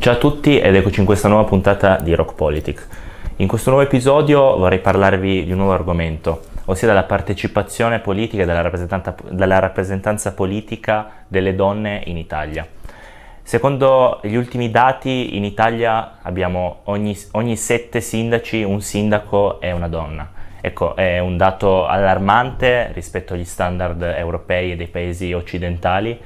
Ciao a tutti ed eccoci in questa nuova puntata di Rock Politics. In questo nuovo episodio vorrei parlarvi di un nuovo argomento, ossia della partecipazione politica e della, della rappresentanza politica delle donne in Italia. Secondo gli ultimi dati in Italia abbiamo ogni, ogni sette sindaci un sindaco è una donna. Ecco, è un dato allarmante rispetto agli standard europei e dei paesi occidentali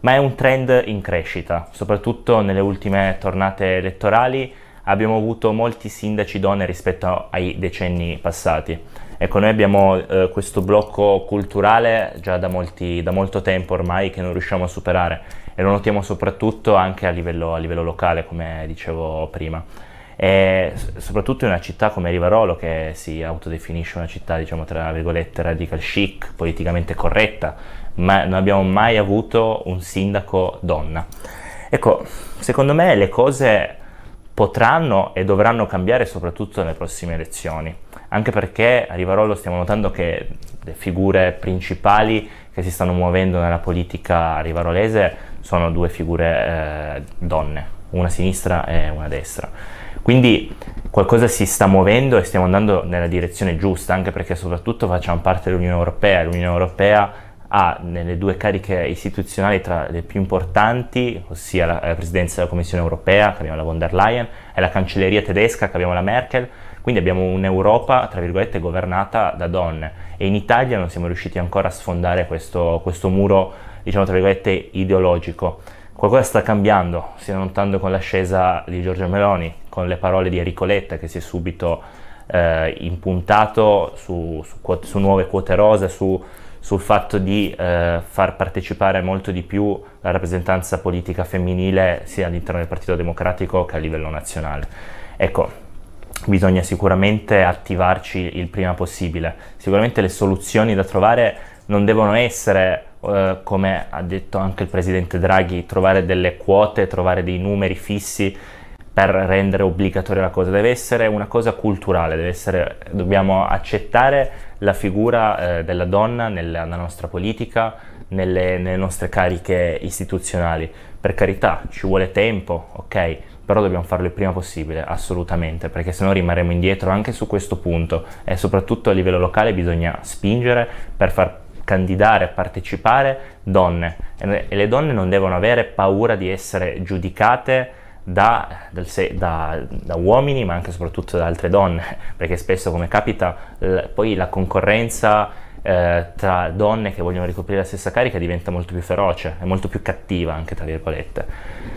ma è un trend in crescita, soprattutto nelle ultime tornate elettorali abbiamo avuto molti sindaci donne rispetto ai decenni passati. Ecco, noi abbiamo eh, questo blocco culturale già da, molti, da, molto tempo ormai che non riusciamo a superare e lo notiamo soprattutto anche a livello, a livello locale, come dicevo prima. E soprattutto in una città come Rivarolo, che si autodefinisce una città, diciamo, tra virgolette, radical chic, politicamente corretta, ma non abbiamo mai avuto un sindaco donna. Ecco, secondo me le cose potranno e dovranno cambiare soprattutto nelle prossime elezioni, anche perché a Rivarolo stiamo notando che le figure principali che si stanno muovendo nella politica rivarolese sono due figure eh, donne, una sinistra e una destra. Quindi qualcosa si sta muovendo e stiamo andando nella direzione giusta, anche perché soprattutto facciamo parte dell'Unione Europea. L'Unione Europea ha nelle due cariche istituzionali tra le più importanti, ossia la, la presidenza della Commissione Europea, che abbiamo la von der Leyen, e la cancelleria tedesca, che abbiamo la Merkel, quindi abbiamo un'Europa, tra virgolette, governata da donne e in Italia non siamo riusciti ancora a sfondare questo, questo muro, diciamo, tra virgolette, ideologico. Qualcosa sta cambiando, stiamo notando con l'ascesa di Giorgia Meloni, con le parole di Enrico Letta che si è subito eh, impuntato su, su, su, nuove quote rosa, su, sul fatto di eh, far partecipare molto di più la rappresentanza politica femminile sia all'interno del Partito Democratico che a livello nazionale. Ecco, bisogna sicuramente attivarci il prima possibile. Sicuramente le soluzioni da trovare non devono essere, eh, come ha detto anche il presidente Draghi, trovare delle quote, trovare dei numeri fissi per rendere obbligatoria la cosa, deve essere una cosa culturale, essere, dobbiamo accettare la figura eh, della donna nella, nella nostra politica, nelle, nelle, nostre cariche istituzionali. Per carità, ci vuole tempo, ok, però dobbiamo farlo il prima possibile, assolutamente, perché se no rimarremo indietro anche su questo punto e soprattutto a livello locale bisogna spingere per far candidare, partecipare donne e le donne non devono avere paura di essere giudicate da, da, da, uomini ma anche e soprattutto da altre donne, perché spesso come capita poi la concorrenza eh, tra donne che vogliono ricoprire la stessa carica diventa molto più feroce, è molto più cattiva anche tra virgolette.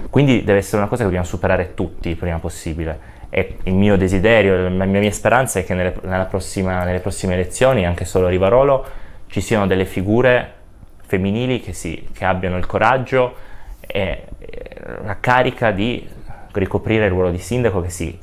Quindi deve essere una cosa che dobbiamo superare tutti il prima possibile. E il mio desiderio, la mia, mia speranza è che nelle, prossima, nelle prossime elezioni, anche solo a Rivarolo, ci siano delle figure femminili che, sì, che abbiano il coraggio e la carica di ricoprire il ruolo di sindaco che si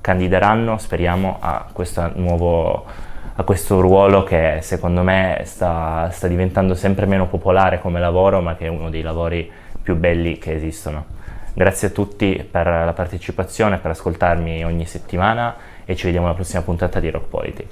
candideranno, speriamo, a questo nuovo a questo ruolo che secondo me sta, sta, diventando sempre meno popolare come lavoro, ma che è uno dei lavori più belli che esistono. Grazie a tutti per la partecipazione, per ascoltarmi ogni settimana e ci vediamo alla prossima puntata di Rock Polity.